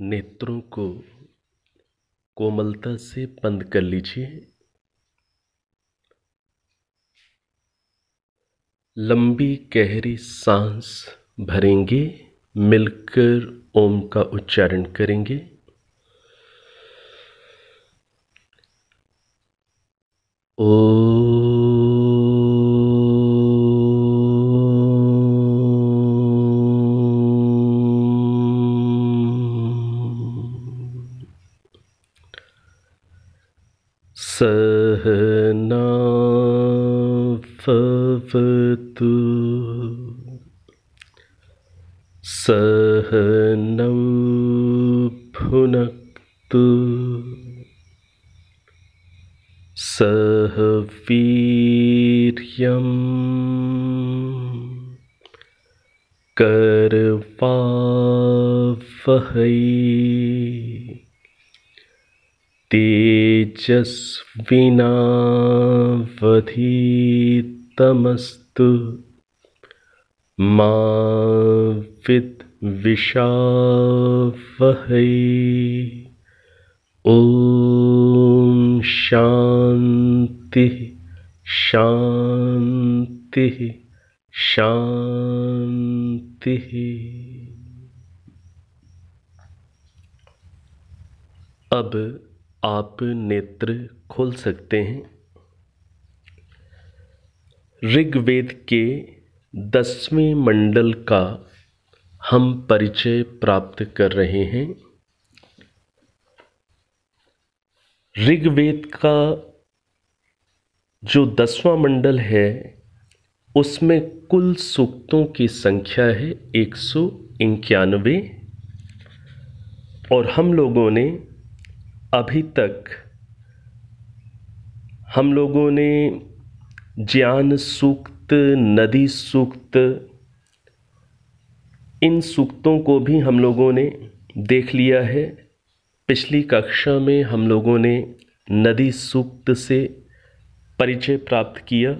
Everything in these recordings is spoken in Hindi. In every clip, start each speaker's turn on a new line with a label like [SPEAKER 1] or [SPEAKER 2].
[SPEAKER 1] नेत्रों को कोमलता से बंद कर लीजिए लंबी गहरी सांस भरेंगे मिलकर ओम का उच्चारण करेंगे ओ है तेजस्विनावधीतमस्तु मा विद्विषावहै ॐ शान्तिः शान्तिः शान्तिः अब आप नेत्र खोल सकते हैं ऋग्वेद के दसवें मंडल का हम परिचय प्राप्त कर रहे हैं ऋग्वेद का जो दसवां मंडल है उसमें कुल सूक्तों की संख्या है एक सौ इक्यानवे और हम लोगों ने अभी तक हम लोगों ने ज्ञान सूक्त नदी सूक्त इन सूक्तों को भी हम लोगों ने देख लिया है पिछली कक्षा में हम लोगों ने नदी सूक्त से परिचय प्राप्त किया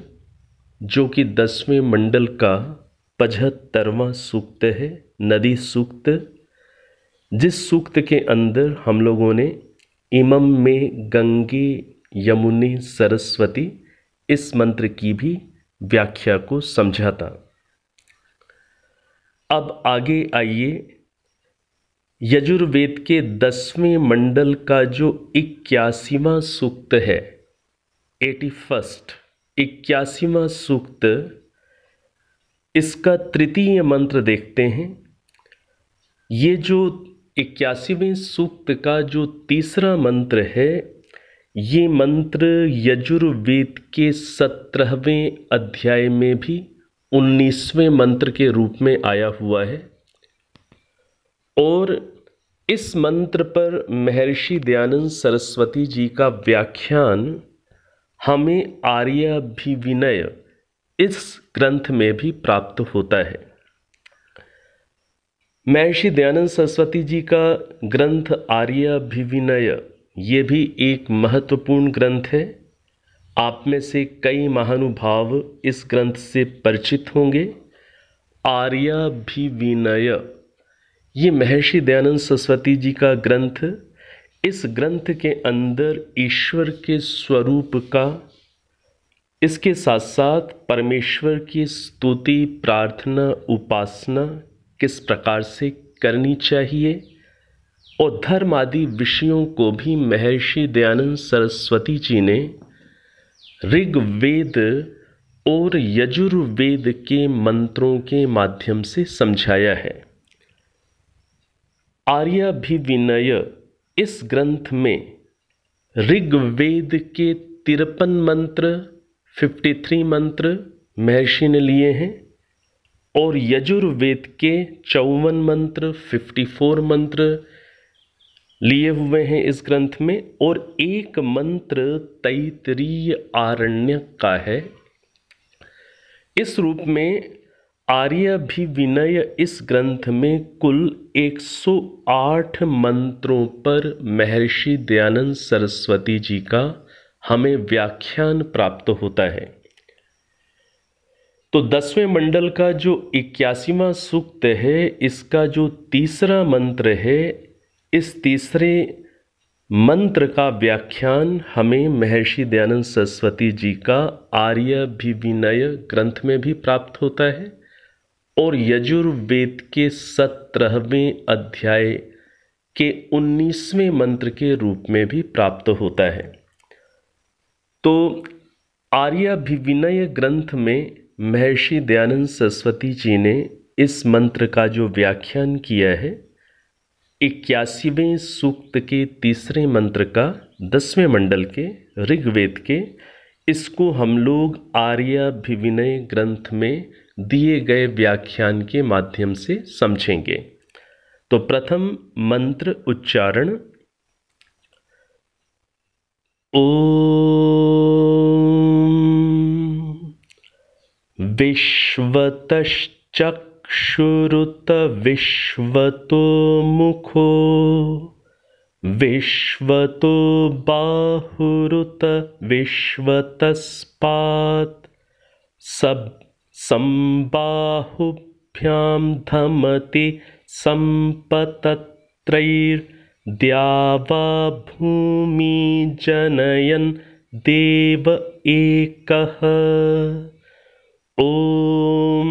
[SPEAKER 1] जो कि दसवें मंडल का पचहत्तरवा सूक्त है नदी सूक्त जिस सूक्त के अंदर हम लोगों ने इमम में गंगे यमुने सरस्वती इस मंत्र की भी व्याख्या को समझा था अब आगे आइए यजुर्वेद के दसवें मंडल का जो इक्यासीवा सूक्त है एटी फर्स्ट इक्यासीवा सूक्त इसका तृतीय मंत्र देखते हैं ये जो इक्यासीवें सूक्त का जो तीसरा मंत्र है ये मंत्र यजुर्वेद के सत्रहवें अध्याय में भी उन्नीसवें मंत्र के रूप में आया हुआ है और इस मंत्र पर महर्षि दयानंद सरस्वती जी का व्याख्यान हमें आर्याभिविनय इस ग्रंथ में भी प्राप्त होता है महर्षि दयानंद सरस्वती जी का ग्रंथ आर्याभिविनय ये भी एक महत्वपूर्ण ग्रंथ है आप में से कई महानुभाव इस ग्रंथ से परिचित होंगे आर्याभिविनय ये महर्षि दयानंद सरस्वती जी का ग्रंथ इस ग्रंथ के अंदर ईश्वर के स्वरूप का इसके साथ साथ परमेश्वर की स्तुति प्रार्थना उपासना किस प्रकार से करनी चाहिए और धर्म आदि विषयों को भी महर्षि दयानंद सरस्वती जी ने ऋग्वेद और यजुर्वेद के मंत्रों के माध्यम से समझाया है आर्याभिविनय इस ग्रंथ में ऋग्वेद के तिरपन मंत्र 53 मंत्र महर्षि ने लिए हैं और यजुर्वेद के चौवन मंत्र 54 मंत्र लिए हुए हैं इस ग्रंथ में और एक मंत्र तैतरीय आरण्य का है इस रूप में विनय इस ग्रंथ में कुल 108 मंत्रों पर महर्षि दयानंद सरस्वती जी का हमें व्याख्यान प्राप्त होता है तो दसवें मंडल का जो इक्यासीवा सूक्त है इसका जो तीसरा मंत्र है इस तीसरे मंत्र का व्याख्यान हमें महर्षि दयानंद सरस्वती जी का आर्य विनय ग्रंथ में भी प्राप्त होता है और यजुर्वेद के सत्रहवें अध्याय के उन्नीसवें मंत्र के रूप में भी प्राप्त होता है तो आर्याभिविनय ग्रंथ में महर्षि दयानंद सरस्वती जी ने इस मंत्र का जो व्याख्यान किया है इक्यासीवें सूक्त के तीसरे मंत्र का दसवें मंडल के ऋग्वेद के इसको हम लोग आर्याभिविनय ग्रंथ में दिए गए व्याख्यान के माध्यम से समझेंगे तो प्रथम मंत्र उच्चारण ओ विश्वतश्चक्षुरुत विश्वतोमुखो विश्वतो बाहुरुत विश्वतस्पात् सब् सम्बाहुभ्यां धमति सम्पतत्रैर्द्यावा भूमि जनयन् देव एकः ॐ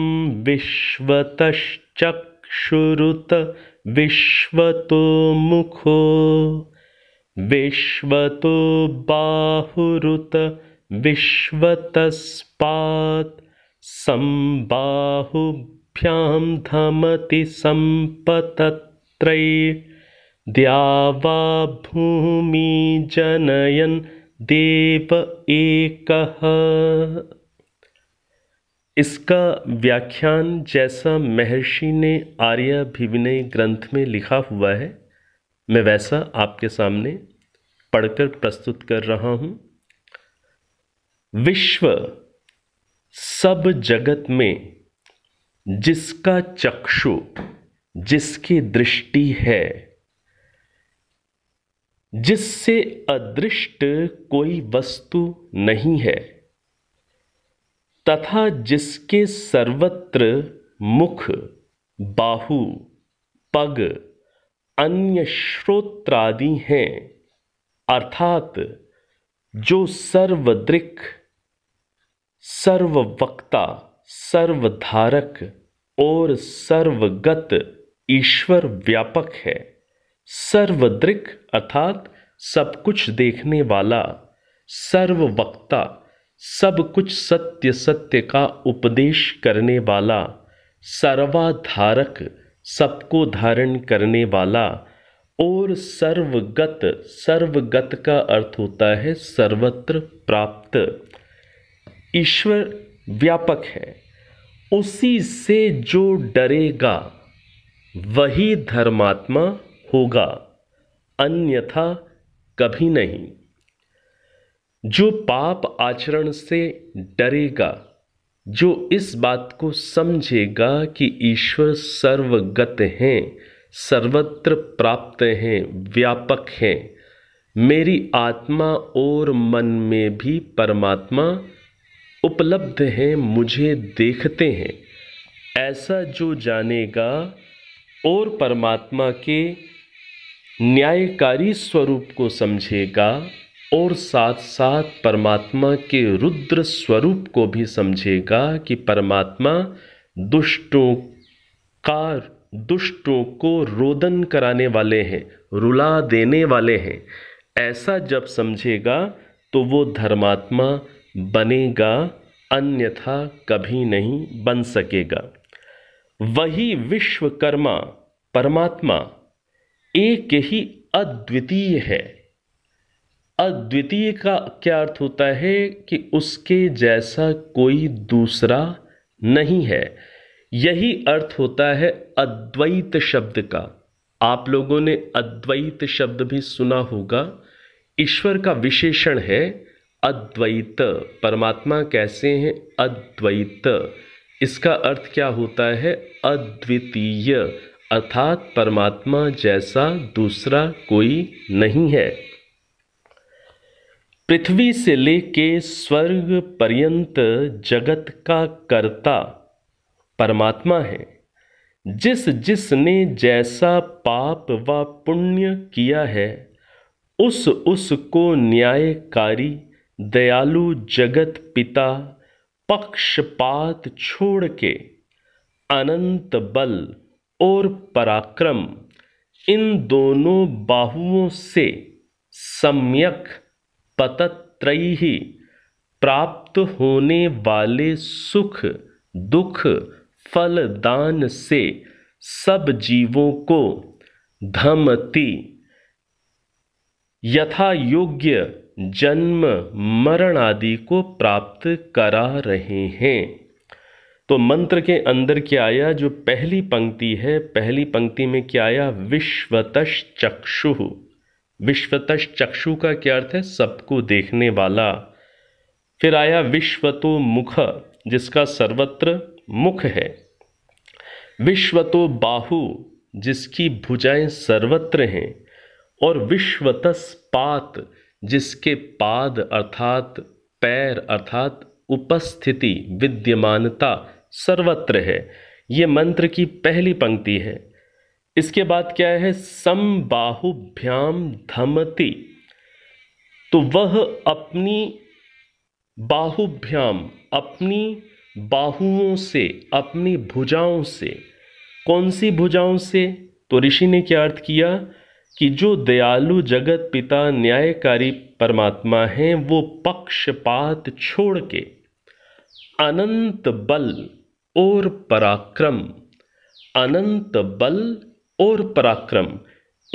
[SPEAKER 1] विश्वतश्चक्षुरुत विश्वतो बाहुरुत विश्वतस्पात् संबाहुभ्यां धमति सम्पतत्रै द्यावा भूमि जनयन् देव एकः इसका व्याख्यान जैसा महर्षि ने आर्य ग्रंथ में लिखा हुआ है मैं वैसा आपके सामने पढ़कर प्रस्तुत कर रहा हूँ विश्व सब जगत में जिसका चक्षु जिसकी दृष्टि है जिससे अदृष्ट कोई वस्तु नहीं है तथा जिसके सर्वत्र मुख बाहु पग अन्य श्रोत्रादि हैं अर्थात जो सर्वदृक सर्ववक्ता सर्वधारक और सर्वगत ईश्वर व्यापक है सर्वदृक अर्थात सब कुछ देखने वाला सर्ववक्ता सब कुछ सत्य सत्य का उपदेश करने वाला सर्वाधारक सबको धारण करने वाला और सर्वगत सर्वगत का अर्थ होता है सर्वत्र प्राप्त ईश्वर व्यापक है उसी से जो डरेगा वही धर्मात्मा होगा अन्यथा कभी नहीं जो पाप आचरण से डरेगा जो इस बात को समझेगा कि ईश्वर सर्वगत हैं सर्वत्र प्राप्त हैं व्यापक हैं मेरी आत्मा और मन में भी परमात्मा उपलब्ध हैं मुझे देखते हैं ऐसा जो जानेगा और परमात्मा के न्यायकारी स्वरूप को समझेगा और साथ साथ परमात्मा के रुद्र स्वरूप को भी समझेगा कि परमात्मा दुष्टों का दुष्टों को रोदन कराने वाले हैं रुला देने वाले हैं ऐसा जब समझेगा तो वो धर्मात्मा बनेगा अन्यथा कभी नहीं बन सकेगा वही विश्वकर्मा परमात्मा एक ही अद्वितीय है अद्वितीय का क्या अर्थ होता है कि उसके जैसा कोई दूसरा नहीं है यही अर्थ होता है अद्वैत शब्द का आप लोगों ने अद्वैत शब्द भी सुना होगा ईश्वर का विशेषण है अद्वैत परमात्मा कैसे हैं अद्वैत इसका अर्थ क्या होता है अद्वितीय अर्थात परमात्मा जैसा दूसरा कोई नहीं है पृथ्वी से लेके स्वर्ग पर्यंत जगत का कर्ता परमात्मा है जिस जिसने जैसा पाप व पुण्य किया है उस उसको न्यायकारी दयालु जगत पिता पक्षपात छोड़ के अनंत बल और पराक्रम इन दोनों बाहुओं से सम्यक पतत्रयी प्राप्त होने वाले सुख दुख फल दान से सब जीवों को धमति यथा योग्य जन्म मरण आदि को प्राप्त करा रहे हैं तो मंत्र के अंदर क्या आया जो पहली पंक्ति है पहली पंक्ति में क्या आया विश्वतश चक्षु विश्वतश चक्षु का क्या अर्थ है सबको देखने वाला फिर आया विश्व तो मुख जिसका सर्वत्र मुख है विश्व तो बाहु जिसकी भुजाएं सर्वत्र हैं और विश्वतस पात जिसके पाद अर्थात पैर अर्थात उपस्थिति विद्यमानता सर्वत्र है ये मंत्र की पहली पंक्ति है इसके बाद क्या है सम बाहुभ्याम धमति तो वह अपनी बाहुभ्याम अपनी बाहुओं से अपनी भुजाओं से कौन सी भुजाओं से तो ऋषि ने क्या अर्थ किया कि जो दयालु जगत पिता न्यायकारी परमात्मा हैं वो पक्षपात छोड़ के अनंत बल और पराक्रम अनंत बल और पराक्रम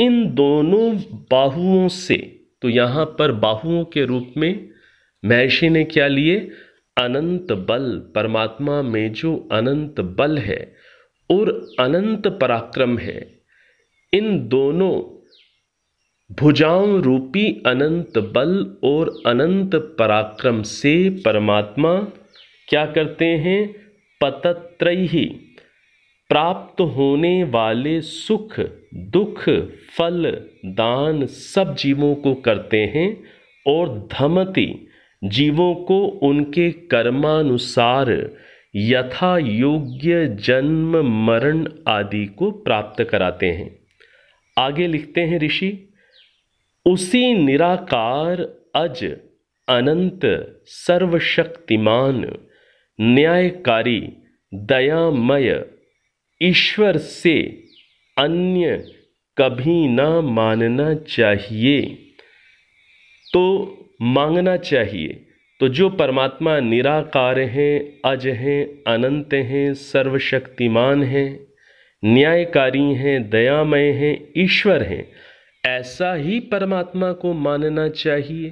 [SPEAKER 1] इन दोनों बाहुओं से तो यहाँ पर बाहुओं के रूप में महर्षि ने क्या लिए अनंत बल परमात्मा में जो अनंत बल है और अनंत पराक्रम है इन दोनों भुजाओं रूपी अनंत बल और अनंत पराक्रम से परमात्मा क्या करते हैं पतत्रय ही प्राप्त होने वाले सुख दुख फल दान सब जीवों को करते हैं और धमति जीवों को उनके कर्मानुसार यथा योग्य जन्म मरण आदि को प्राप्त कराते हैं आगे लिखते हैं ऋषि उसी निराकार अज अनंत सर्वशक्तिमान न्यायकारी दयामय ईश्वर से अन्य कभी ना मानना चाहिए तो मांगना चाहिए तो जो परमात्मा निराकार हैं अज हैं अनंत हैं सर्वशक्तिमान हैं न्यायकारी हैं दयामय हैं ईश्वर हैं ऐसा ही परमात्मा को मानना चाहिए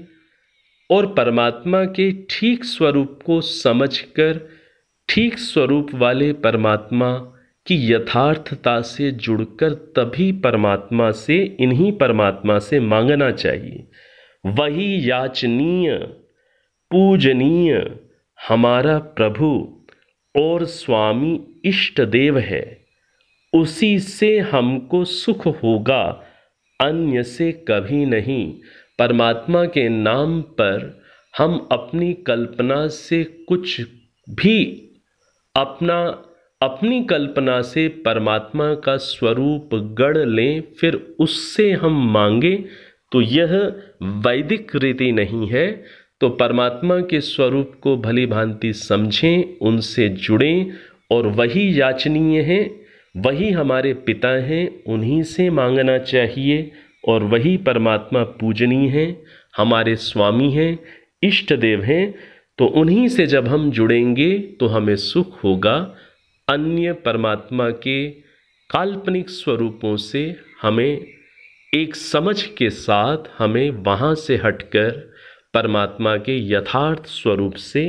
[SPEAKER 1] और परमात्मा के ठीक स्वरूप को समझकर ठीक स्वरूप वाले परमात्मा कि यथार्थता से जुड़कर तभी परमात्मा से इन्हीं परमात्मा से मांगना चाहिए वही याचनीय पूजनीय हमारा प्रभु और स्वामी इष्ट देव है उसी से हमको सुख होगा अन्य से कभी नहीं परमात्मा के नाम पर हम अपनी कल्पना से कुछ भी अपना अपनी कल्पना से परमात्मा का स्वरूप गढ़ लें फिर उससे हम मांगें तो यह वैदिक रीति नहीं है तो परमात्मा के स्वरूप को भली भांति समझें उनसे जुड़ें और वही याचनीय हैं वही हमारे पिता हैं उन्हीं से मांगना चाहिए और वही परमात्मा पूजनीय हैं हमारे स्वामी हैं इष्ट देव हैं तो उन्हीं से जब हम जुड़ेंगे तो हमें सुख होगा अन्य परमात्मा के काल्पनिक स्वरूपों से हमें एक समझ के साथ हमें वहाँ से हटकर परमात्मा के यथार्थ स्वरूप से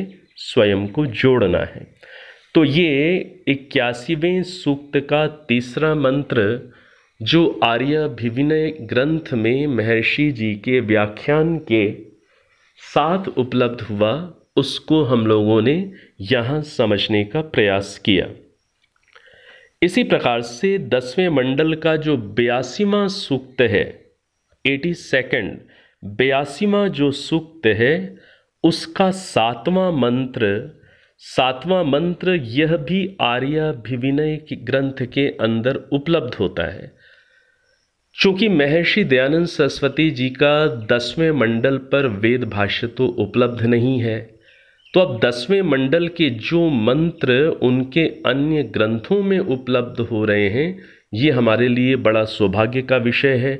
[SPEAKER 1] स्वयं को जोड़ना है तो ये इक्यासीवें सूक्त का तीसरा मंत्र जो आर्यभिविनय ग्रंथ में महर्षि जी के व्याख्यान के साथ उपलब्ध हुआ उसको हम लोगों ने यहाँ समझने का प्रयास किया इसी प्रकार से दसवें मंडल का जो बयासीवा सूक्त है एटी सेकेंड बयासीवा जो सूक्त है उसका सातवां मंत्र सातवां मंत्र यह भी आर्या के ग्रंथ के अंदर उपलब्ध होता है चूंकि महर्षि दयानंद सरस्वती जी का दसवें मंडल पर वेद भाष्य तो उपलब्ध नहीं है तो अब दसवें मंडल के जो मंत्र उनके अन्य ग्रंथों में उपलब्ध हो रहे हैं ये हमारे लिए बड़ा सौभाग्य का विषय है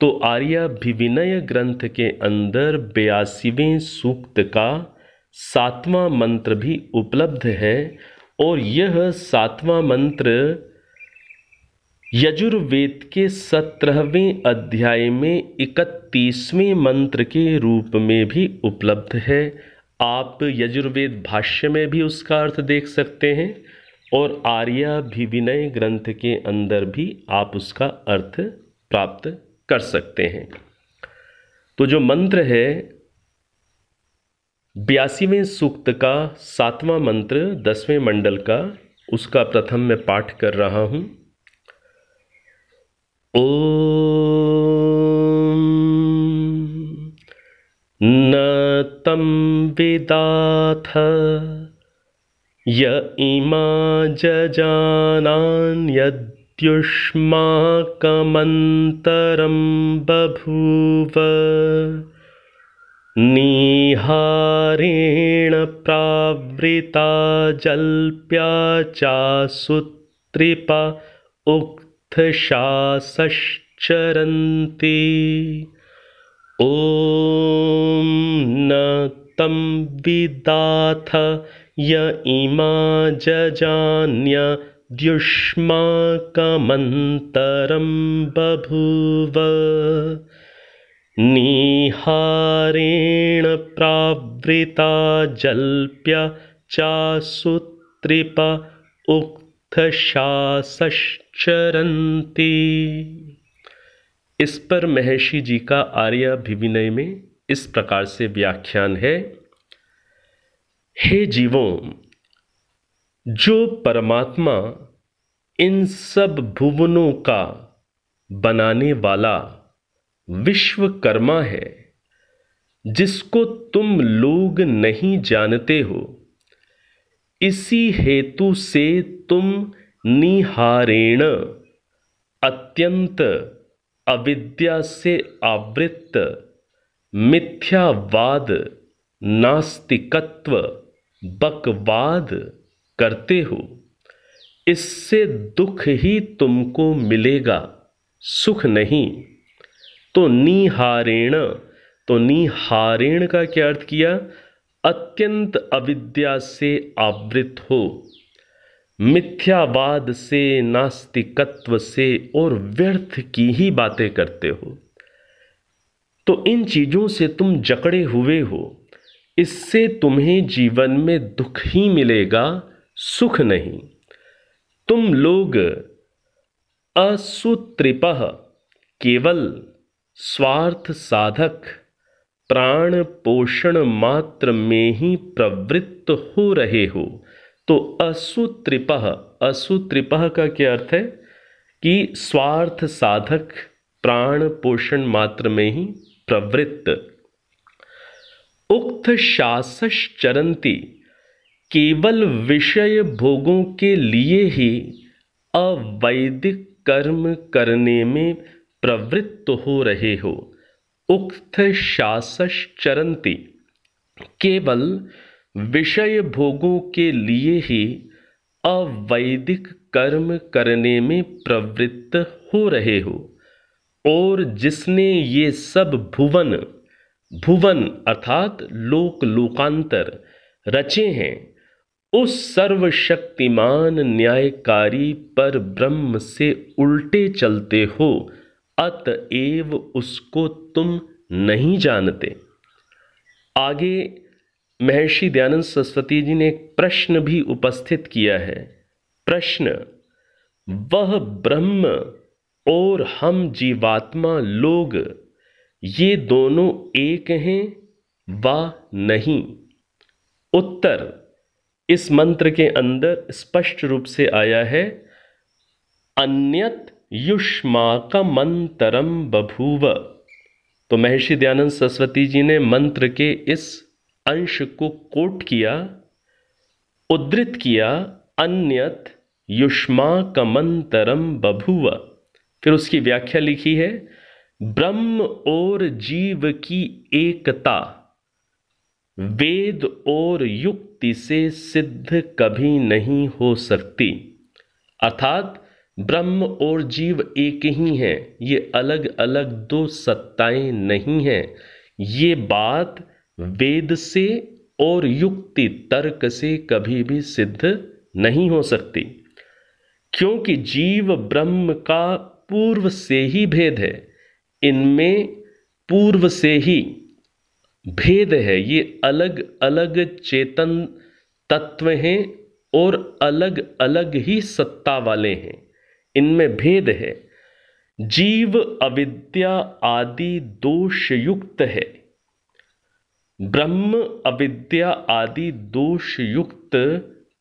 [SPEAKER 1] तो आर्याभिविनय ग्रंथ के अंदर बयासीवें सूक्त का सातवां मंत्र भी उपलब्ध है और यह सातवां मंत्र यजुर्वेद के सत्रहवें अध्याय में इकतीसवें मंत्र के रूप में भी उपलब्ध है आप यजुर्वेद भाष्य में भी उसका अर्थ देख सकते हैं और आर्या भी विनय ग्रंथ के अंदर भी आप उसका अर्थ प्राप्त कर सकते हैं तो जो मंत्र है बयासीवें सूक्त का सातवां मंत्र दसवें मंडल का उसका प्रथम मैं पाठ कर रहा हूं ओ न तं विदाथ इमा जानान्यद्युष्माकमन्तरं बभूव निहारेण प्रावृता जल्प्या चा उक्थशासश्चरन्ति ॐ न तं विदाथ य इमा द्युष्माकमन्तरं बभूव निहारेण प्रावृता जल्प्य चासुत्रिप उक्थशासश्चरन्ति इस पर महर्षि जी का आर्याभिविनय में इस प्रकार से व्याख्यान है हे जीवों जो परमात्मा इन सब भुवनों का बनाने वाला विश्वकर्मा है जिसको तुम लोग नहीं जानते हो इसी हेतु से तुम निहारेण अत्यंत अविद्या से आवृत्त मिथ्यावाद नास्तिकत्व बकवाद करते हो इससे दुख ही तुमको मिलेगा सुख नहीं तो निहारेण तो निहारेण का क्या अर्थ किया अत्यंत अविद्या से आवृत हो मिथ्यावाद से नास्तिकत्व से और व्यर्थ की ही बातें करते हो तो इन चीज़ों से तुम जकड़े हुए हो इससे तुम्हें जीवन में दुख ही मिलेगा सुख नहीं तुम लोग असुतृप केवल स्वार्थ साधक प्राण पोषण मात्र में ही प्रवृत्त हो रहे हो तो असुत्रिप असुत्रिप का क्या अर्थ है कि स्वार्थ साधक प्राण पोषण मात्र में ही प्रवृत्त उक्त शासस चरंती केवल विषय भोगों के लिए ही अवैदिक कर्म करने में प्रवृत्त हो रहे हो उक्त शासस चरंती केवल विषय भोगों के लिए ही अवैदिक कर्म करने में प्रवृत्त हो रहे हो और जिसने ये सब भुवन भुवन अर्थात लोक लोकांतर रचे हैं उस सर्वशक्तिमान न्यायकारी पर ब्रह्म से उल्टे चलते हो अतएव उसको तुम नहीं जानते आगे महर्षि दयानंद सरस्वती जी ने एक प्रश्न भी उपस्थित किया है प्रश्न वह ब्रह्म और हम जीवात्मा लोग ये दोनों एक हैं व नहीं उत्तर इस मंत्र के अंदर स्पष्ट रूप से आया है अन्यत मंत्रम बभूव तो महर्षि दयानंद सरस्वती जी ने मंत्र के इस अंश को कोट किया उद्धृत किया अन्यत युष्मा कमंतरम बभुव फिर उसकी व्याख्या लिखी है ब्रह्म और जीव की एकता वेद और युक्ति से सिद्ध कभी नहीं हो सकती अर्थात ब्रह्म और जीव एक ही हैं ये अलग अलग दो सत्ताएं नहीं हैं ये बात वेद से और युक्ति तर्क से कभी भी सिद्ध नहीं हो सकती क्योंकि जीव ब्रह्म का पूर्व से ही भेद है इनमें पूर्व से ही भेद है ये अलग अलग चेतन तत्व हैं और अलग अलग ही सत्ता वाले हैं इनमें भेद है जीव अविद्या आदि दोष युक्त है ब्रह्म अविद्या आदि दोष युक्त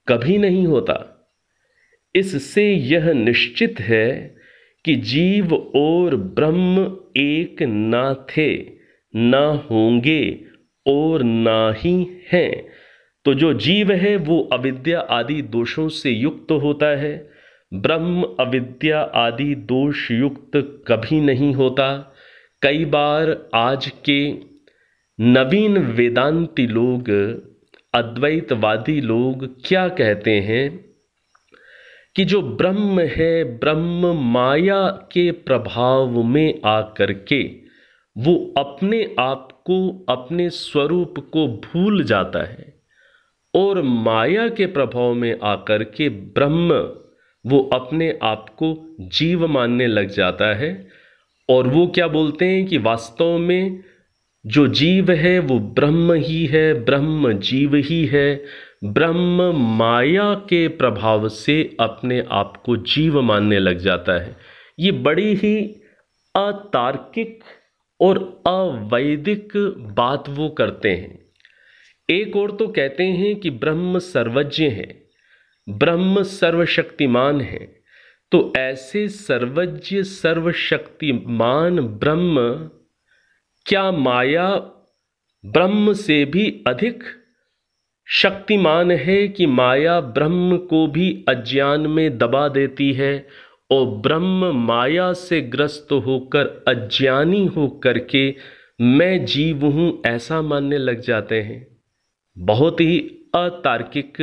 [SPEAKER 1] कभी नहीं होता इससे यह निश्चित है कि जीव और ब्रह्म एक ना थे ना होंगे और ना ही हैं तो जो जीव है वो अविद्या आदि दोषों से युक्त होता है ब्रह्म अविद्या आदि दोष युक्त कभी नहीं होता कई बार आज के नवीन वेदांती लोग अद्वैतवादी लोग क्या कहते हैं कि जो ब्रह्म है ब्रह्म माया के प्रभाव में आकर के वो अपने आप को अपने स्वरूप को भूल जाता है और माया के प्रभाव में आकर के ब्रह्म वो अपने आप को जीव मानने लग जाता है और वो क्या बोलते हैं कि वास्तव में जो जीव है वो ब्रह्म ही है ब्रह्म जीव ही है ब्रह्म माया के प्रभाव से अपने आप को जीव मानने लग जाता है ये बड़ी ही अतार्किक और अवैदिक बात वो करते हैं एक और तो कहते हैं कि ब्रह्म सर्वज्ञ है ब्रह्म सर्वशक्तिमान है तो ऐसे सर्वज्ञ सर्वशक्तिमान ब्रह्म क्या माया ब्रह्म से भी अधिक शक्तिमान है कि माया ब्रह्म को भी अज्ञान में दबा देती है और ब्रह्म माया से ग्रस्त होकर अज्ञानी होकर के मैं जीव हूँ ऐसा मानने लग जाते हैं बहुत ही अतार्किक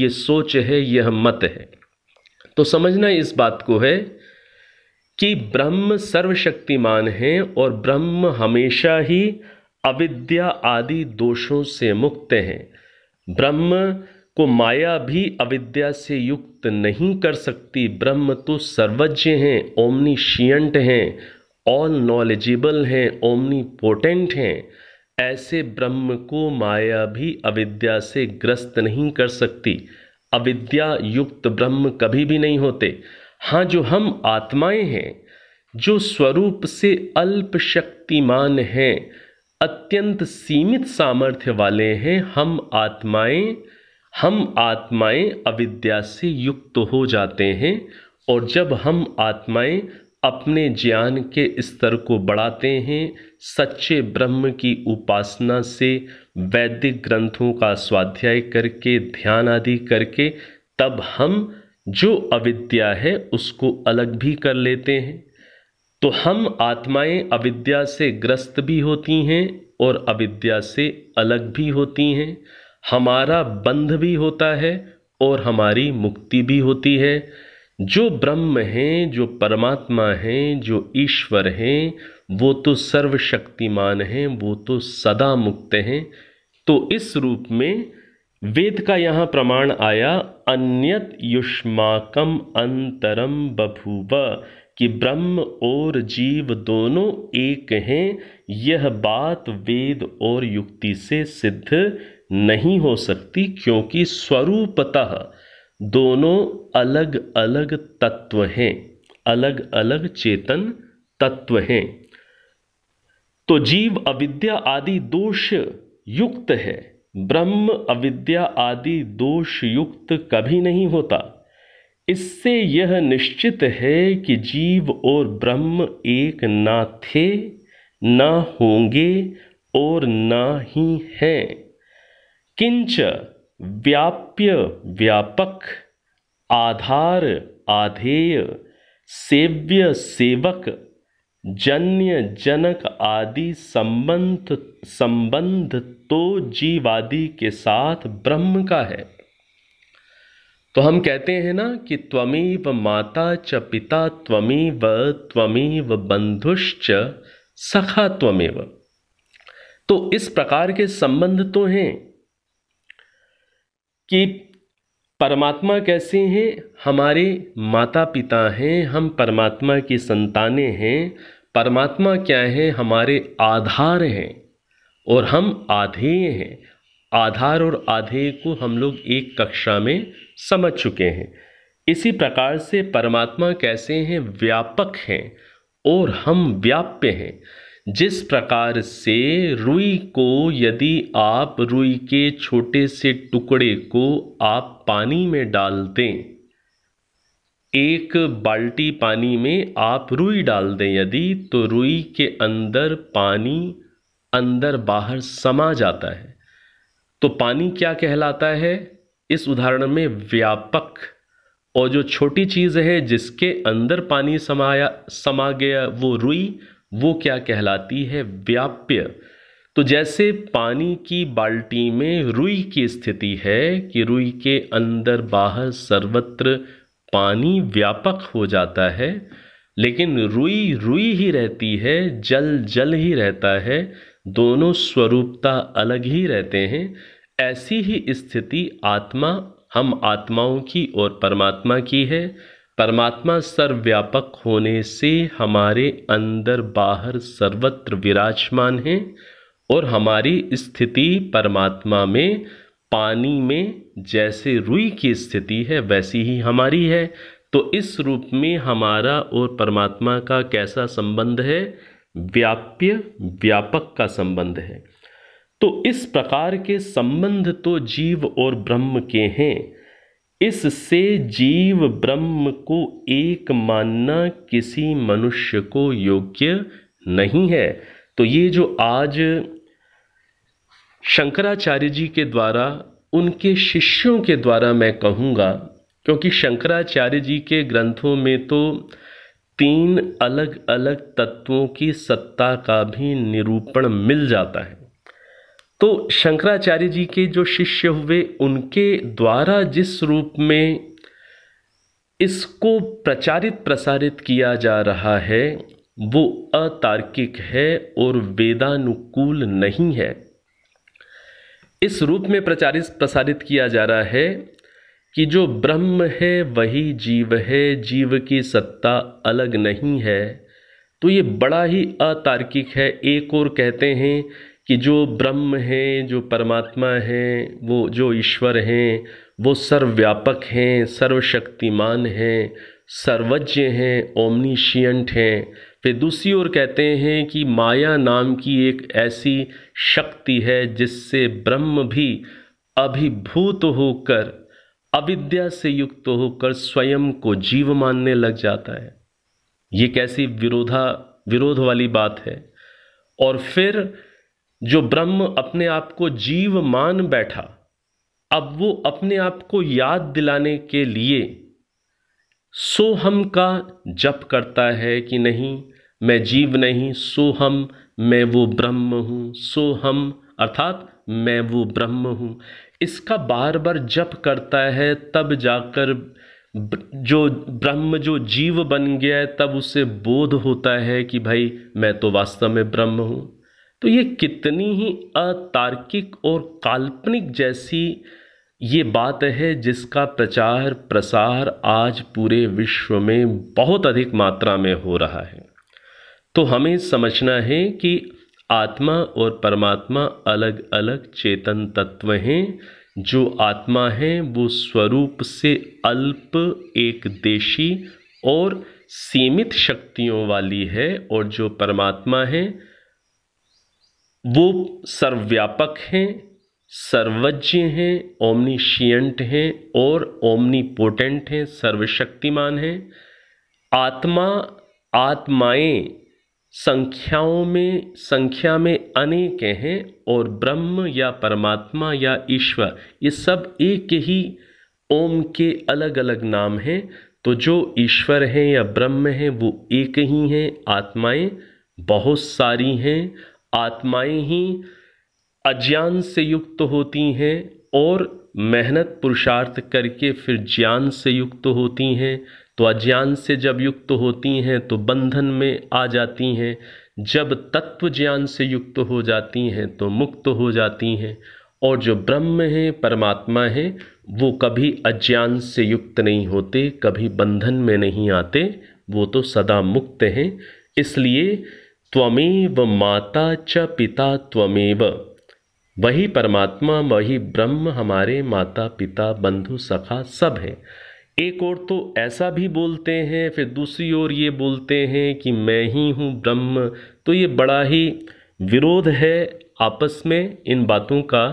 [SPEAKER 1] ये सोच है यह मत है तो समझना इस बात को है कि ब्रह्म सर्वशक्तिमान हैं और ब्रह्म हमेशा ही अविद्या आदि दोषों से मुक्त हैं ब्रह्म को माया भी अविद्या से युक्त नहीं कर सकती ब्रह्म तो सर्वज्ञ हैं ओमनीशियंट हैं ऑल नॉलेजेबल हैं ओमनी पोटेंट हैं ऐसे ब्रह्म को माया भी अविद्या से ग्रस्त नहीं कर सकती अविद्या युक्त ब्रह्म कभी भी नहीं होते हाँ जो हम आत्माएं हैं जो स्वरूप से अल्प शक्तिमान हैं अत्यंत सीमित सामर्थ्य वाले हैं हम आत्माएं हम आत्माएं अविद्या से युक्त हो जाते हैं और जब हम आत्माएं अपने ज्ञान के स्तर को बढ़ाते हैं सच्चे ब्रह्म की उपासना से वैदिक ग्रंथों का स्वाध्याय करके ध्यान आदि करके तब हम जो अविद्या है उसको अलग भी कर लेते हैं तो हम आत्माएं अविद्या से ग्रस्त भी होती हैं और अविद्या से अलग भी होती हैं हमारा बंध भी होता है और हमारी मुक्ति भी होती है जो ब्रह्म हैं जो परमात्मा हैं जो ईश्वर हैं वो तो सर्वशक्तिमान हैं वो तो सदा मुक्त हैं तो इस रूप में वेद का यहाँ प्रमाण आया अन्यत युष्माकम अंतरम बभूव कि ब्रह्म और जीव दोनों एक हैं यह बात वेद और युक्ति से सिद्ध नहीं हो सकती क्योंकि स्वरूपतः दोनों अलग अलग तत्व हैं अलग अलग चेतन तत्व हैं तो जीव अविद्या आदि दोष युक्त है ब्रह्म अविद्या आदि दोष युक्त कभी नहीं होता इससे यह निश्चित है कि जीव और ब्रह्म एक ना थे ना होंगे और ना ही हैं किंच व्याप्य व्यापक आधार आधेय सेव्य सेवक जन्य जनक आदि संबंध संबंध तो जीवादि के साथ ब्रह्म का है तो हम कहते हैं ना कि त्वमीव माता च पिता त्वमीव त्वमीव बंधुश्च सखा त्वमेव तो इस प्रकार के संबंध तो हैं कि परमात्मा कैसे हैं हमारे माता पिता हैं हम परमात्मा की संतानें हैं परमात्मा क्या है हमारे आधार हैं और हम आधेय हैं आधार और आधेय को हम लोग एक कक्षा में समझ चुके हैं इसी प्रकार से परमात्मा कैसे हैं व्यापक हैं और हम व्याप्य हैं जिस प्रकार से रुई को यदि आप रुई के छोटे से टुकड़े को आप पानी में डाल दें एक बाल्टी पानी में आप रुई डाल दें यदि तो रुई के अंदर पानी अंदर बाहर समा जाता है तो पानी क्या कहलाता है इस उदाहरण में व्यापक और जो छोटी चीज़ है जिसके अंदर पानी समाया समा गया वो रुई वो क्या कहलाती है व्याप्य तो जैसे पानी की बाल्टी में रुई की स्थिति है कि रुई के अंदर बाहर सर्वत्र पानी व्यापक हो जाता है लेकिन रुई रुई ही रहती है जल जल ही रहता है दोनों स्वरूपता अलग ही रहते हैं ऐसी ही स्थिति आत्मा हम आत्माओं की और परमात्मा की है परमात्मा सर्वव्यापक होने से हमारे अंदर बाहर सर्वत्र विराजमान है और हमारी स्थिति परमात्मा में पानी में जैसे रुई की स्थिति है वैसी ही हमारी है तो इस रूप में हमारा और परमात्मा का कैसा संबंध है व्याप्य व्यापक का संबंध है तो इस प्रकार के संबंध तो जीव और ब्रह्म के हैं इससे जीव ब्रह्म को एक मानना किसी मनुष्य को योग्य नहीं है तो ये जो आज शंकराचार्य जी के द्वारा उनके शिष्यों के द्वारा मैं कहूँगा क्योंकि शंकराचार्य जी के ग्रंथों में तो तीन अलग अलग तत्वों की सत्ता का भी निरूपण मिल जाता है तो शंकराचार्य जी के जो शिष्य हुए उनके द्वारा जिस रूप में इसको प्रचारित प्रसारित किया जा रहा है वो अतार्किक है और वेदानुकूल नहीं है इस रूप में प्रचारित प्रसारित किया जा रहा है कि जो ब्रह्म है वही जीव है जीव की सत्ता अलग नहीं है तो ये बड़ा ही अतार्किक है एक और कहते हैं कि जो ब्रह्म हैं जो परमात्मा हैं वो जो ईश्वर हैं वो सर्वव्यापक हैं सर्वशक्तिमान हैं सर्वज्ञ हैं ओमनीशियंट हैं फिर दूसरी ओर कहते हैं कि माया नाम की एक ऐसी शक्ति है जिससे ब्रह्म भी अभिभूत होकर अविद्या से युक्त होकर स्वयं को जीव मानने लग जाता है ये कैसी विरोधा विरोध वाली बात है और फिर जो ब्रह्म अपने आप को जीव मान बैठा अब वो अपने आप को याद दिलाने के लिए सोहम का जप करता है कि नहीं मैं जीव नहीं सोहम मैं वो ब्रह्म हूँ सोहम अर्थात मैं वो ब्रह्म हूँ इसका बार बार जप करता है तब जाकर जो ब्रह्म जो जीव बन गया है तब उसे बोध होता है कि भाई मैं तो वास्तव में ब्रह्म हूँ तो ये कितनी ही अतार्किक और काल्पनिक जैसी ये बात है जिसका प्रचार प्रसार आज पूरे विश्व में बहुत अधिक मात्रा में हो रहा है तो हमें समझना है कि आत्मा और परमात्मा अलग अलग चेतन तत्व हैं जो आत्मा है वो स्वरूप से अल्प एक देशी और सीमित शक्तियों वाली है और जो परमात्मा है वो सर्वव्यापक हैं सर्वज्ञ हैं ओमनीशियंट हैं और पोटेंट हैं सर्वशक्तिमान हैं आत्मा आत्माएं संख्याओं में संख्या में अनेक हैं और ब्रह्म या परमात्मा या ईश्वर ये सब एक ही ओम के अलग अलग नाम हैं तो जो ईश्वर हैं या ब्रह्म हैं वो एक ही हैं आत्माएं बहुत सारी हैं आत्माएं ही अज्ञान से युक्त होती हैं और मेहनत पुरुषार्थ करके फिर ज्ञान से युक्त होती हैं तो अज्ञान से जब युक्त होती हैं तो बंधन में आ जाती हैं जब तत्व ज्ञान से युक्त हो जाती हैं तो मुक्त हो जाती हैं और जो ब्रह्म है परमात्मा है वो कभी अज्ञान से युक्त नहीं होते कभी बंधन में नहीं आते वो तो सदा मुक्त हैं इसलिए त्वमेव माता च पिता त्वमेव वही परमात्मा वही ब्रह्म हमारे माता पिता बंधु सखा सब हैं एक और तो ऐसा भी बोलते हैं फिर दूसरी ओर ये बोलते हैं कि मैं ही हूँ ब्रह्म तो ये बड़ा ही विरोध है आपस में इन बातों का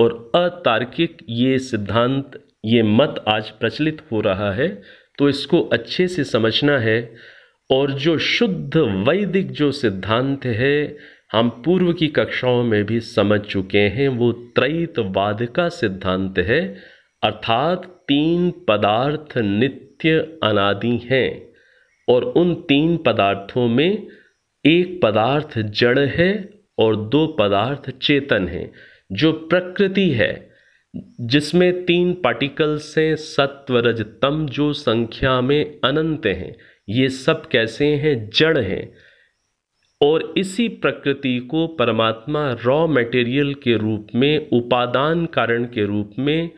[SPEAKER 1] और अतार्किक ये सिद्धांत ये मत आज प्रचलित हो रहा है तो इसको अच्छे से समझना है और जो शुद्ध वैदिक जो सिद्धांत है हम पूर्व की कक्षाओं में भी समझ चुके हैं वो त्रैतवाद का सिद्धांत है अर्थात तीन पदार्थ नित्य अनादि हैं और उन तीन पदार्थों में एक पदार्थ जड़ है और दो पदार्थ चेतन है जो प्रकृति है जिसमें तीन पार्टिकल्स हैं सत्व रज तम जो संख्या में अनंत हैं ये सब कैसे हैं जड़ हैं और इसी प्रकृति को परमात्मा रॉ मटेरियल के रूप में उपादान कारण के रूप में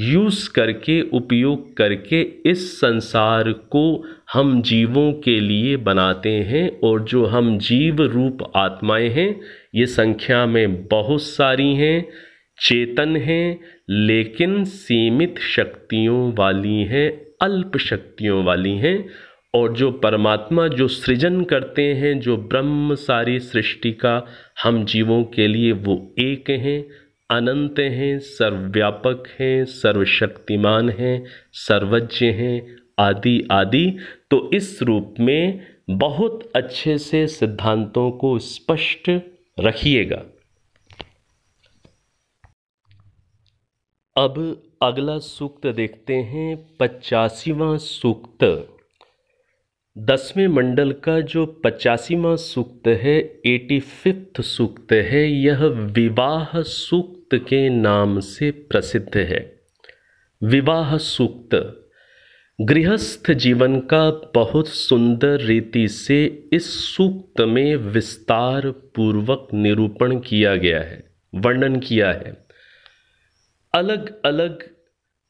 [SPEAKER 1] यूज करके उपयोग करके इस संसार को हम जीवों के लिए बनाते हैं और जो हम जीव रूप आत्माएं हैं ये संख्या में बहुत सारी हैं चेतन हैं लेकिन सीमित शक्तियों वाली हैं अल्प शक्तियों वाली हैं और जो परमात्मा जो सृजन करते हैं जो ब्रह्म सारी सृष्टि का हम जीवों के लिए वो एक हैं अनंत हैं सर्वव्यापक हैं सर्वशक्तिमान हैं सर्वज्ञ हैं आदि आदि तो इस रूप में बहुत अच्छे से सिद्धांतों को स्पष्ट रखिएगा अब अगला सूक्त देखते हैं पचासीवा सूक्त दसवें मंडल का जो पचासीवा सूक्त है एटी फिफ्थ सूक्त है यह विवाह सूक्त के नाम से प्रसिद्ध है विवाह सूक्त गृहस्थ जीवन का बहुत सुंदर रीति से इस सूक्त में विस्तार पूर्वक निरूपण किया गया है वर्णन किया है अलग अलग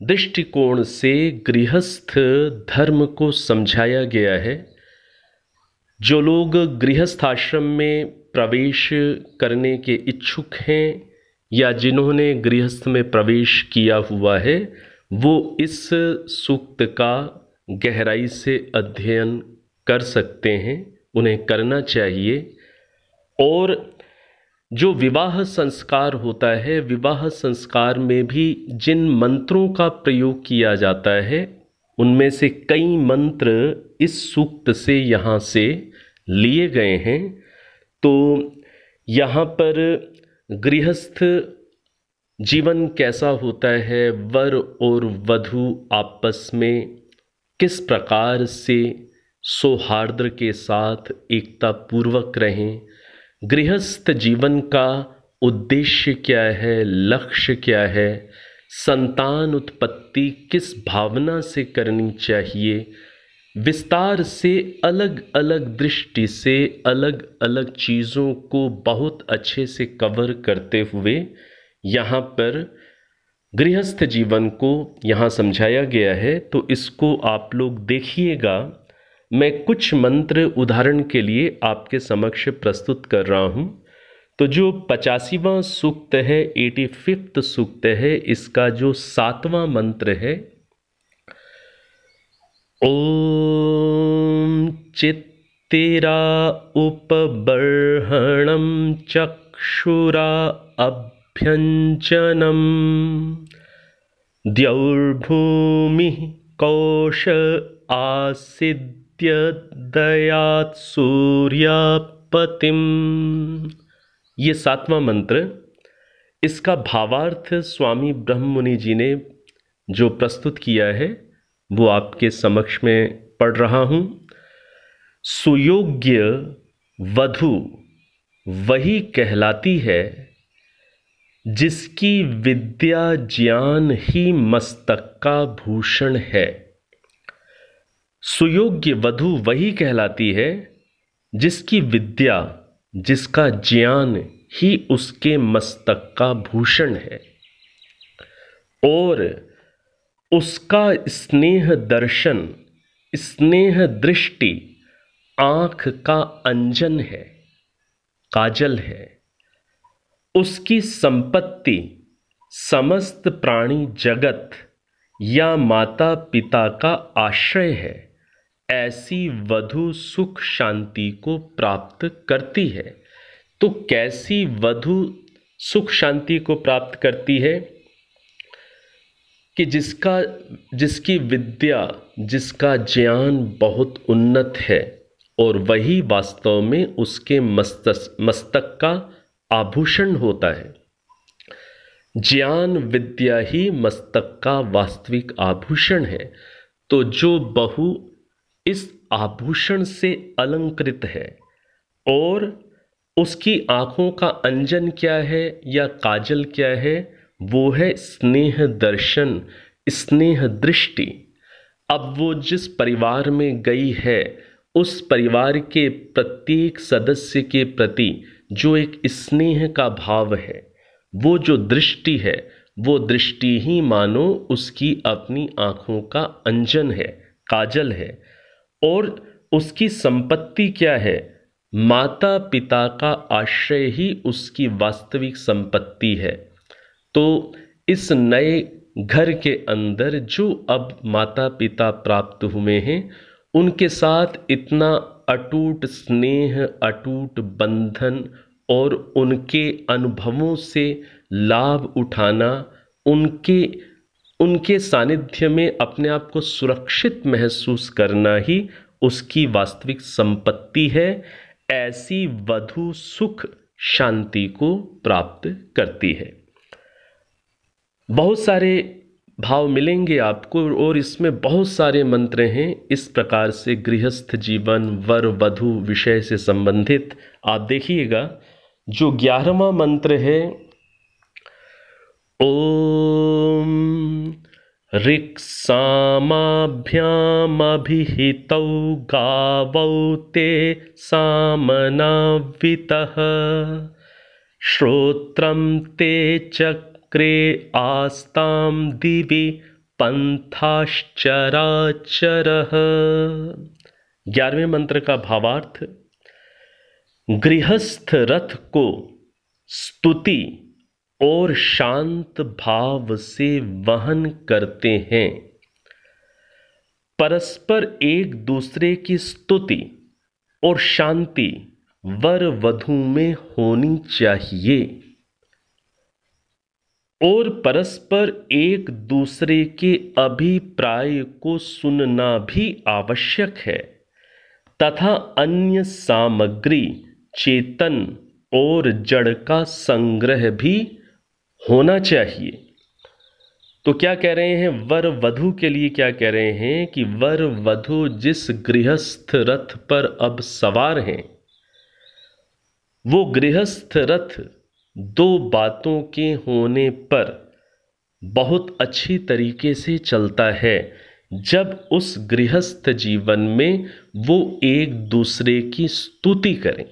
[SPEAKER 1] दृष्टिकोण से गृहस्थ धर्म को समझाया गया है जो लोग गृहस्थ आश्रम में प्रवेश करने के इच्छुक हैं या जिन्होंने गृहस्थ में प्रवेश किया हुआ है वो इस सूक्त का गहराई से अध्ययन कर सकते हैं उन्हें करना चाहिए और जो विवाह संस्कार होता है विवाह संस्कार में भी जिन मंत्रों का प्रयोग किया जाता है उनमें से कई मंत्र इस सूक्त से यहाँ से लिए गए हैं तो यहाँ पर गृहस्थ जीवन कैसा होता है वर और वधु आपस में किस प्रकार से सौहार्द के साथ एकता पूर्वक रहें गृहस्थ जीवन का उद्देश्य क्या है लक्ष्य क्या है संतान उत्पत्ति किस भावना से करनी चाहिए विस्तार से अलग अलग दृष्टि से अलग अलग चीज़ों को बहुत अच्छे से कवर करते हुए यहाँ पर गृहस्थ जीवन को यहाँ समझाया गया है तो इसको आप लोग देखिएगा मैं कुछ मंत्र उदाहरण के लिए आपके समक्ष प्रस्तुत कर रहा हूँ तो जो पचासीवा सूक्त है एटी फिफ्थ सूक्त है इसका जो सातवां मंत्र है ओम चित्तिरा उपबर्हणम चक्षुरा अभ्यंचनम द्यौर्भूमि कौश आसिद दया सूर्यापति ये सातवां मंत्र इसका भावार्थ स्वामी ब्रह्म मुनि जी ने जो प्रस्तुत किया है वो आपके समक्ष में पढ़ रहा हूँ सुयोग्य वधु वही कहलाती है जिसकी विद्या ज्ञान ही मस्तक का भूषण है सुयोग्य वधु वही कहलाती है जिसकी विद्या जिसका ज्ञान ही उसके मस्तक का भूषण है और उसका स्नेह दर्शन स्नेह दृष्टि आँख का अंजन है काजल है उसकी संपत्ति समस्त प्राणी जगत या माता पिता का आश्रय है ऐसी वधु सुख शांति को प्राप्त करती है तो कैसी वधु सुख शांति को प्राप्त करती है कि जिसका जिसकी विद्या जिसका ज्ञान बहुत उन्नत है और वही वास्तव में उसके मस्तक मस्तक का आभूषण होता है ज्ञान विद्या ही मस्तक का वास्तविक आभूषण है तो जो बहु इस आभूषण से अलंकृत है और उसकी आंखों का अंजन क्या है या काजल क्या है वो है स्नेह दर्शन स्नेह दृष्टि अब वो जिस परिवार में गई है उस परिवार के प्रत्येक सदस्य के प्रति जो एक स्नेह का भाव है वो जो दृष्टि है वो दृष्टि ही मानो उसकी अपनी आँखों का अंजन है काजल है और उसकी संपत्ति क्या है माता पिता का आश्रय ही उसकी वास्तविक संपत्ति है तो इस नए घर के अंदर जो अब माता पिता प्राप्त हुए हैं उनके साथ इतना अटूट स्नेह अटूट बंधन और उनके अनुभवों से लाभ उठाना उनके उनके सानिध्य में अपने आप को सुरक्षित महसूस करना ही उसकी वास्तविक संपत्ति है ऐसी वधु सुख शांति को प्राप्त करती है बहुत सारे भाव मिलेंगे आपको और इसमें बहुत सारे मंत्र हैं इस प्रकार से गृहस्थ जीवन वर वधु विषय से संबंधित आप देखिएगा जो ग्यारहवा मंत्र है ॐ ऋक्सामाभ्यामभिहितौ गावौ ते सामनावितः श्रोत्रं ते चक्रे आस्तां दिवि पंथाश्चराचरः ग्यारहवें मंत्र का भावार्थ गृहस्थ रथ को स्तुति और शांत भाव से वहन करते हैं परस्पर एक दूसरे की स्तुति और शांति वर वधु में होनी चाहिए और परस्पर एक दूसरे के अभिप्राय को सुनना भी आवश्यक है तथा अन्य सामग्री चेतन और जड़ का संग्रह भी होना चाहिए तो क्या कह रहे हैं वर वधु के लिए क्या कह रहे हैं कि वर वधु जिस गृहस्थ रथ पर अब सवार हैं वो गृहस्थ रथ दो बातों के होने पर बहुत अच्छी तरीके से चलता है जब उस गृहस्थ जीवन में वो एक दूसरे की स्तुति करें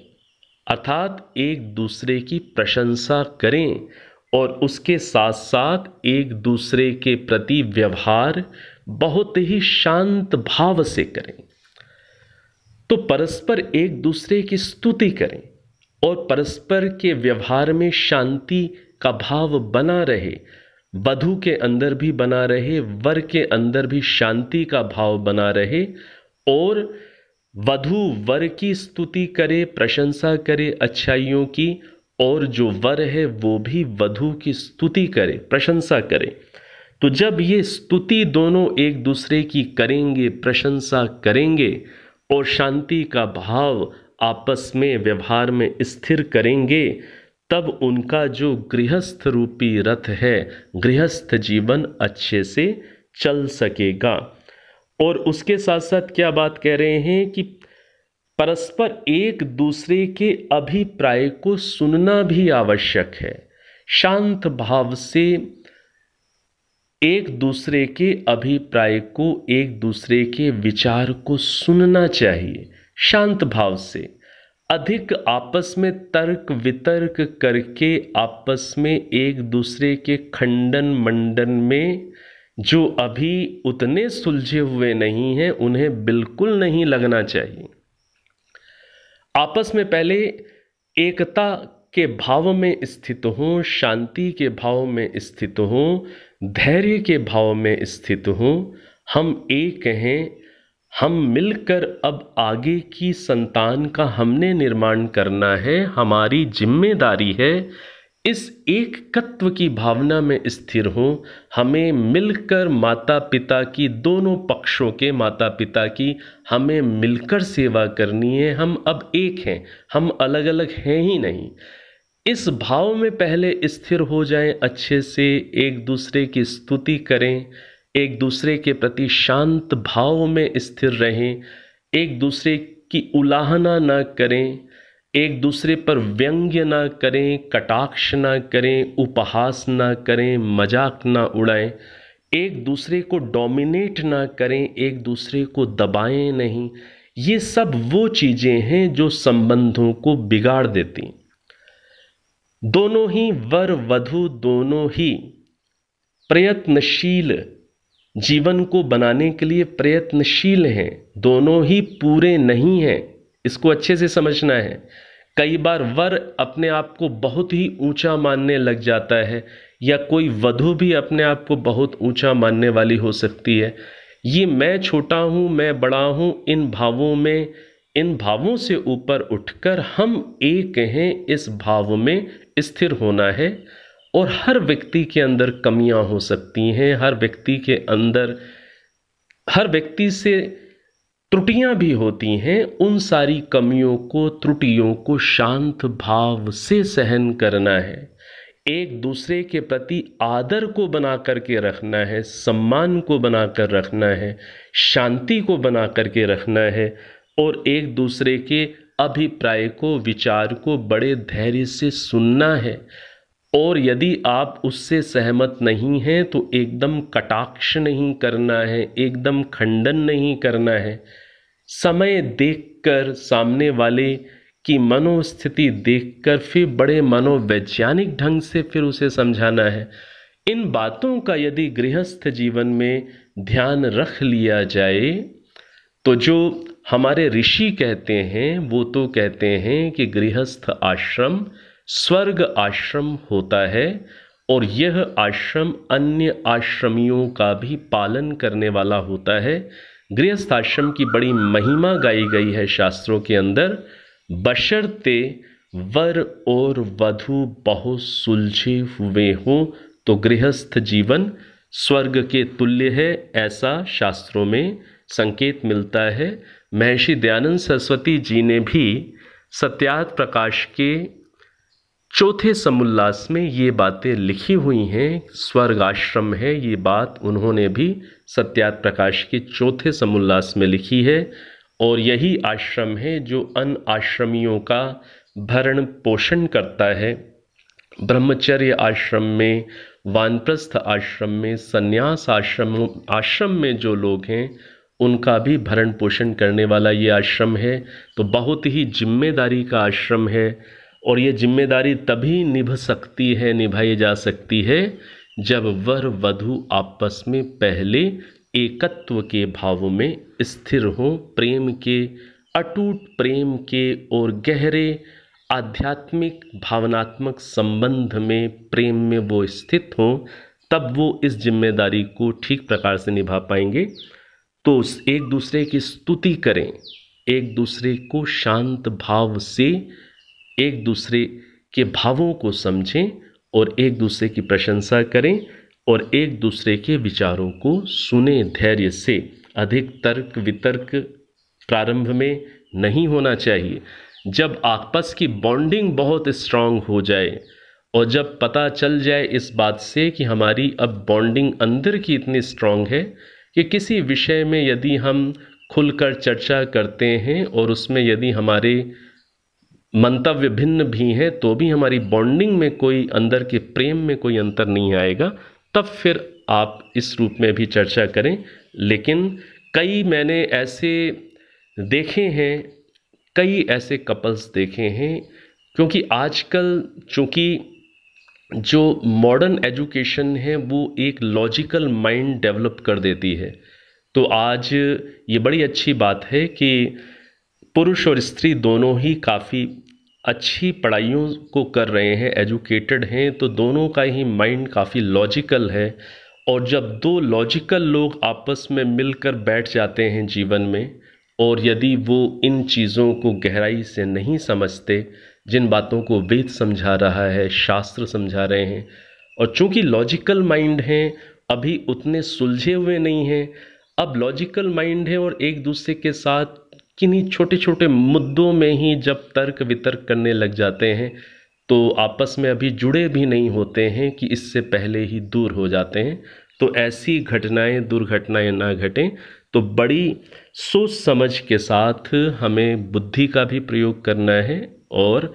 [SPEAKER 1] अर्थात एक दूसरे की प्रशंसा करें और उसके साथ साथ एक दूसरे के प्रति व्यवहार बहुत ही शांत भाव से करें तो परस्पर एक दूसरे की स्तुति करें और परस्पर के व्यवहार में शांति का भाव बना रहे वधु के अंदर भी बना रहे वर के अंदर भी शांति का भाव बना रहे और वधु वर की स्तुति करे प्रशंसा करे अच्छाइयों की और जो वर है वो भी वधु की स्तुति करे प्रशंसा करे तो जब ये स्तुति दोनों एक दूसरे की करेंगे प्रशंसा करेंगे और शांति का भाव आपस में व्यवहार में स्थिर करेंगे तब उनका जो गृहस्थ रूपी रथ है गृहस्थ जीवन अच्छे से चल सकेगा और उसके साथ साथ क्या बात कह रहे हैं कि परस्पर एक दूसरे के अभिप्राय को सुनना भी आवश्यक है शांत भाव से एक दूसरे के अभिप्राय को एक दूसरे के विचार को सुनना चाहिए शांत भाव से अधिक आपस में तर्क वितर्क करके आपस में एक दूसरे के खंडन मंडन में जो अभी उतने सुलझे हुए नहीं हैं उन्हें बिल्कुल नहीं लगना चाहिए आपस में पहले एकता के भाव में स्थित हों शांति के भाव में स्थित हों धैर्य के भाव में स्थित हों हम एक हैं हम मिलकर अब आगे की संतान का हमने निर्माण करना है हमारी जिम्मेदारी है इस एक तत्व की भावना में स्थिर हो हमें मिलकर माता पिता की दोनों पक्षों के माता पिता की हमें मिलकर सेवा करनी है हम अब एक हैं हम अलग अलग हैं ही नहीं इस भाव में पहले स्थिर हो जाएं अच्छे से एक दूसरे की स्तुति करें एक दूसरे के प्रति शांत भाव में स्थिर रहें एक दूसरे की उलाहना ना करें एक दूसरे पर व्यंग्य ना करें कटाक्ष ना करें उपहास ना करें मजाक ना उड़ाएं एक दूसरे को डोमिनेट ना करें एक दूसरे को दबाएं नहीं ये सब वो चीज़ें हैं जो संबंधों को बिगाड़ देती दोनों ही वर वधु दोनों ही प्रयत्नशील जीवन को बनाने के लिए प्रयत्नशील हैं दोनों ही पूरे नहीं हैं इसको अच्छे से समझना है कई बार वर अपने आप को बहुत ही ऊँचा मानने लग जाता है या कोई वधू भी अपने आप को बहुत ऊँचा मानने वाली हो सकती है ये मैं छोटा हूँ मैं बड़ा हूँ इन भावों में इन भावों से ऊपर उठकर हम एक हैं इस भाव में स्थिर होना है और हर व्यक्ति के अंदर कमियाँ हो सकती हैं हर व्यक्ति के अंदर हर व्यक्ति से त्रुटियां भी होती हैं उन सारी कमियों को त्रुटियों को शांत भाव से सहन करना है एक दूसरे के प्रति आदर को बना करके रखना है सम्मान को बना कर रखना है शांति को बना करके रखना है और एक दूसरे के अभिप्राय को विचार को बड़े धैर्य से सुनना है और यदि आप उससे सहमत नहीं हैं तो एकदम कटाक्ष नहीं करना है एकदम खंडन नहीं करना है समय देखकर सामने वाले की मनोस्थिति देखकर फिर बड़े मनोवैज्ञानिक ढंग से फिर उसे समझाना है इन बातों का यदि गृहस्थ जीवन में ध्यान रख लिया जाए तो जो हमारे ऋषि कहते हैं वो तो कहते हैं कि गृहस्थ आश्रम स्वर्ग आश्रम होता है और यह आश्रम अन्य आश्रमियों का भी पालन करने वाला होता है गृहस्थाश्रम की बड़ी महिमा गाई गई है शास्त्रों के अंदर बशर्ते वर और वधु बहुत सुलझे हुए हों तो गृहस्थ जीवन स्वर्ग के तुल्य है ऐसा शास्त्रों में संकेत मिलता है महर्षि दयानंद सरस्वती जी ने भी सत्यार्थ प्रकाश के चौथे समुल्लास में ये बातें लिखी हुई हैं स्वर्ग आश्रम है ये बात उन्होंने भी सत्यात प्रकाश के चौथे समुल्लास में लिखी है और यही आश्रम है जो अन आश्रमियों का भरण पोषण करता है ब्रह्मचर्य आश्रम में वानप्रस्थ आश्रम में संन्यास आश्रम आश्रम में जो लोग हैं उनका भी भरण पोषण करने वाला ये आश्रम है तो बहुत ही जिम्मेदारी का आश्रम है और ये जिम्मेदारी तभी निभ सकती है निभाई जा सकती है जब वर वधु आपस में पहले एकत्व के भाव में स्थिर हों प्रेम के अटूट प्रेम के और गहरे आध्यात्मिक भावनात्मक संबंध में प्रेम में वो स्थित हों तब वो इस जिम्मेदारी को ठीक प्रकार से निभा पाएंगे तो एक दूसरे की स्तुति करें एक दूसरे को शांत भाव से एक दूसरे के भावों को समझें और एक दूसरे की प्रशंसा करें और एक दूसरे के विचारों को सुने धैर्य से अधिक तर्क वितर्क प्रारंभ में नहीं होना चाहिए जब आपस की बॉन्डिंग बहुत स्ट्रांग हो जाए और जब पता चल जाए इस बात से कि हमारी अब बॉन्डिंग अंदर की इतनी स्ट्रांग है कि किसी विषय में यदि हम खुलकर चर्चा करते हैं और उसमें यदि हमारे मंतव्य भिन्न भी हैं तो भी हमारी बॉन्डिंग में कोई अंदर के प्रेम में कोई अंतर नहीं आएगा तब फिर आप इस रूप में भी चर्चा करें लेकिन कई मैंने ऐसे देखे हैं कई ऐसे कपल्स देखे हैं क्योंकि आजकल चूँकि जो मॉडर्न एजुकेशन है वो एक लॉजिकल माइंड डेवलप कर देती है तो आज ये बड़ी अच्छी बात है कि पुरुष और स्त्री दोनों ही काफ़ी अच्छी पढ़ाइयों को कर रहे हैं एजुकेटेड हैं तो दोनों का ही माइंड काफ़ी लॉजिकल है और जब दो लॉजिकल लोग आपस में मिलकर बैठ जाते हैं जीवन में और यदि वो इन चीज़ों को गहराई से नहीं समझते जिन बातों को वेद समझा रहा है शास्त्र समझा रहे हैं और चूंकि लॉजिकल माइंड हैं अभी उतने सुलझे हुए नहीं हैं अब लॉजिकल माइंड है और एक दूसरे के साथ किन्हीं छोटे छोटे मुद्दों में ही जब तर्क वितर्क करने लग जाते हैं तो आपस में अभी जुड़े भी नहीं होते हैं कि इससे पहले ही दूर हो जाते हैं तो ऐसी घटनाएं दुर्घटनाएं ना घटें तो बड़ी सोच समझ के साथ हमें बुद्धि का भी प्रयोग करना है और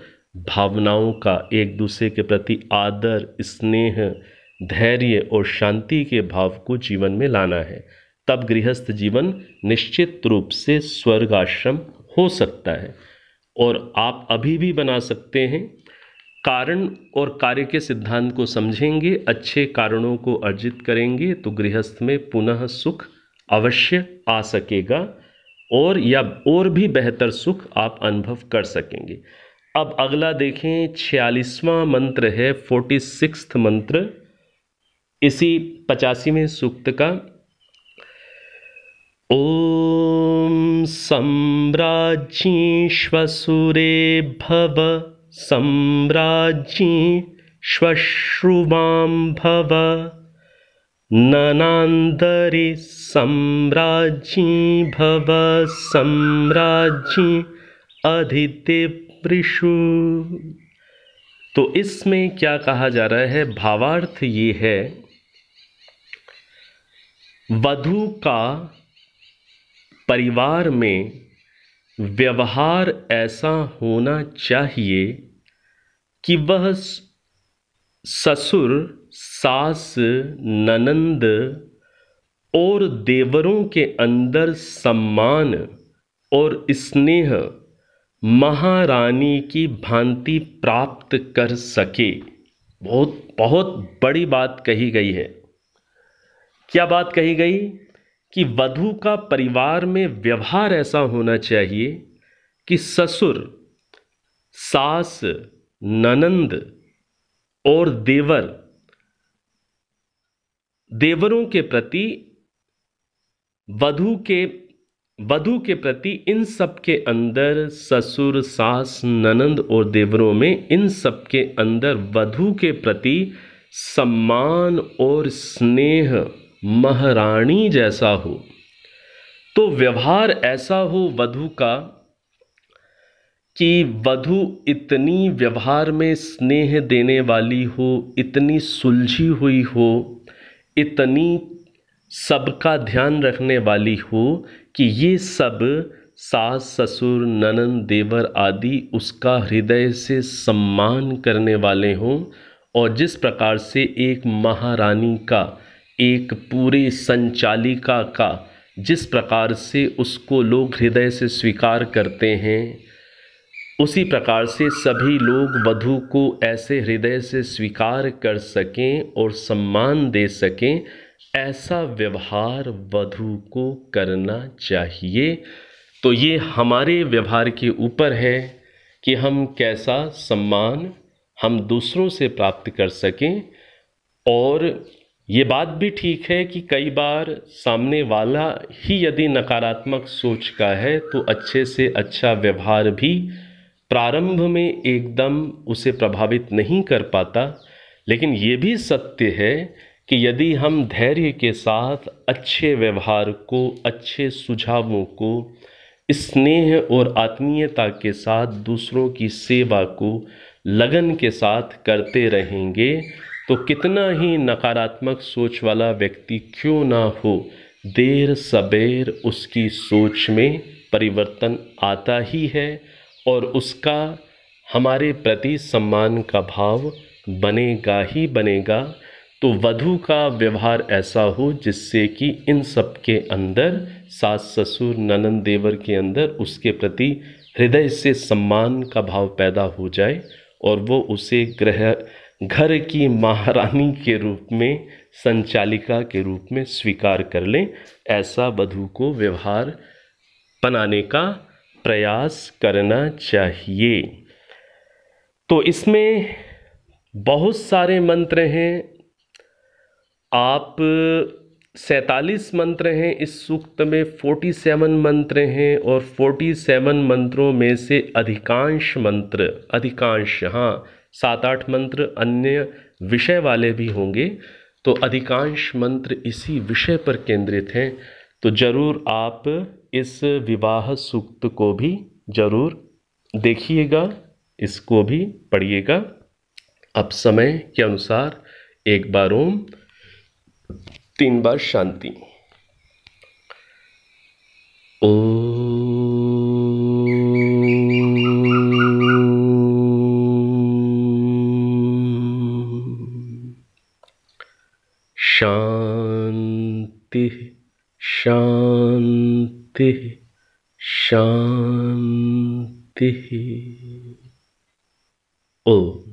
[SPEAKER 1] भावनाओं का एक दूसरे के प्रति आदर स्नेह धैर्य और शांति के भाव को जीवन में लाना है तब गृहस्थ जीवन निश्चित रूप से स्वर्ग आश्रम हो सकता है और आप अभी भी बना सकते हैं कारण और कार्य के सिद्धांत को समझेंगे अच्छे कारणों को अर्जित करेंगे तो गृहस्थ में पुनः सुख अवश्य आ सकेगा और या और भी बेहतर सुख आप अनुभव कर सकेंगे अब अगला देखें छियालीसवां मंत्र है फोर्टी सिक्स मंत्र इसी पचासीवें सूक्त का ॐ श्वसुरे भव श्वश्रुवां भव ननांदरि सम्राज्ञी भव सम्राज्ञी अधितिवृषु तो इसमें क्या कहा जा रहा है भावार्थ ये है वधु का परिवार में व्यवहार ऐसा होना चाहिए कि वह ससुर सास ननंद और देवरों के अंदर सम्मान और स्नेह महारानी की भांति प्राप्त कर सके बहुत बहुत बड़ी बात कही गई है क्या बात कही गई कि वधु का परिवार में व्यवहार ऐसा होना चाहिए कि ससुर सास ननंद और देवर देवरों के प्रति वधु के वधु के प्रति इन सब के अंदर ससुर सास ननंद और देवरों में इन सब के अंदर वधु के प्रति सम्मान और स्नेह महारानी जैसा हो तो व्यवहार ऐसा हो वधु का कि वधु इतनी व्यवहार में स्नेह देने वाली हो इतनी सुलझी हुई हो इतनी सबका ध्यान रखने वाली हो कि ये सब सास ससुर ननन देवर आदि उसका हृदय से सम्मान करने वाले हों और जिस प्रकार से एक महारानी का एक पूरे संचालिका का जिस प्रकार से उसको लोग हृदय से स्वीकार करते हैं उसी प्रकार से सभी लोग वधु को ऐसे हृदय से स्वीकार कर सकें और सम्मान दे सकें ऐसा व्यवहार वधु को करना चाहिए तो ये हमारे व्यवहार के ऊपर है कि हम कैसा सम्मान हम दूसरों से प्राप्त कर सकें और ये बात भी ठीक है कि कई बार सामने वाला ही यदि नकारात्मक सोच का है तो अच्छे से अच्छा व्यवहार भी प्रारंभ में एकदम उसे प्रभावित नहीं कर पाता लेकिन ये भी सत्य है कि यदि हम धैर्य के साथ अच्छे व्यवहार को अच्छे सुझावों को स्नेह और आत्मीयता के साथ दूसरों की सेवा को लगन के साथ करते रहेंगे तो कितना ही नकारात्मक सोच वाला व्यक्ति क्यों ना हो देर सबेर उसकी सोच में परिवर्तन आता ही है और उसका हमारे प्रति सम्मान का भाव बनेगा ही बनेगा तो वधु का व्यवहार ऐसा हो जिससे कि इन सब के अंदर सास ससुर ननन देवर के अंदर उसके प्रति हृदय से सम्मान का भाव पैदा हो जाए और वो उसे ग्रह घर की महारानी के रूप में संचालिका के रूप में स्वीकार कर लें ऐसा वधू को व्यवहार बनाने का प्रयास करना चाहिए तो इसमें बहुत सारे मंत्र हैं आप सैतालीस मंत्र हैं इस सूक्त में फोर्टी सेवन मंत्र हैं और फोर्टी सेवन मंत्रों में से अधिकांश मंत्र अधिकांश हाँ सात आठ मंत्र अन्य विषय वाले भी होंगे तो अधिकांश मंत्र इसी विषय पर केंद्रित हैं तो ज़रूर आप इस विवाह सूक्त को भी ज़रूर देखिएगा इसको भी पढ़िएगा अब समय के अनुसार एक बार ओम तीन बार शांति ओ शांति ओम